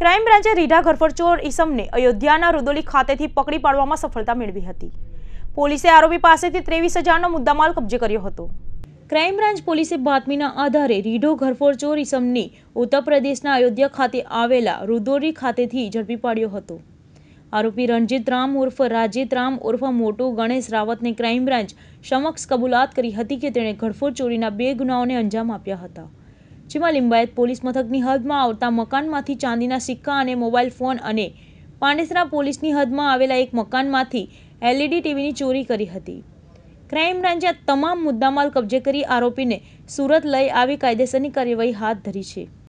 crime બ્રાન્ચે રીઢા ઘરફોડચોર ઇસમને અયોધ્યાના રુદોલી ખાતેથી પકડી પાડવામાં સફળતા મેળવી હતી પોલીસે આરોપી પાસેથી ત્રેવીસ હજારનો મુદ્દામાલ કબજે કર્યો હતો ક્રાઇમ બ્રાન્ચ પોલીસે બાતમીના આધારે રીઢો ઘરફોડચોર ઇસમને ઉત્તર પ્રદેશના અયોધ્યા ખાતે આવેલા રુદોરી ખાતેથી ઝડપી પાડ્યો હતો આરોપી રણજીત રામ ઉર્ફ રાજીત રામ ઉર્ફ મોટો ગણેશ રાવતને ક્રાઇમ બ્રાન્ચ સમક્ષ કબૂલાત કરી હતી કે તેણે ઘરફોડ ચોરીના બે ગુનાઓને અંજામ આપ્યા હતા જેમાં લિંબાયત પોલીસ મથકની હદમાં આવતા મકાનમાંથી ચાંદીના સિક્કા અને મોબાઈલ ફોન અને પાંડેસરા પોલીસની હદમાં આવેલા એક મકાનમાંથી એલઈડી ટીવીની ચોરી કરી હતી ક્રાઇમ બ્રાન્ચે તમામ મુદ્દામાલ કબજે કરી આરોપીને સુરત લઈ આવી કાયદેસરની કાર્યવાહી હાથ ધરી છે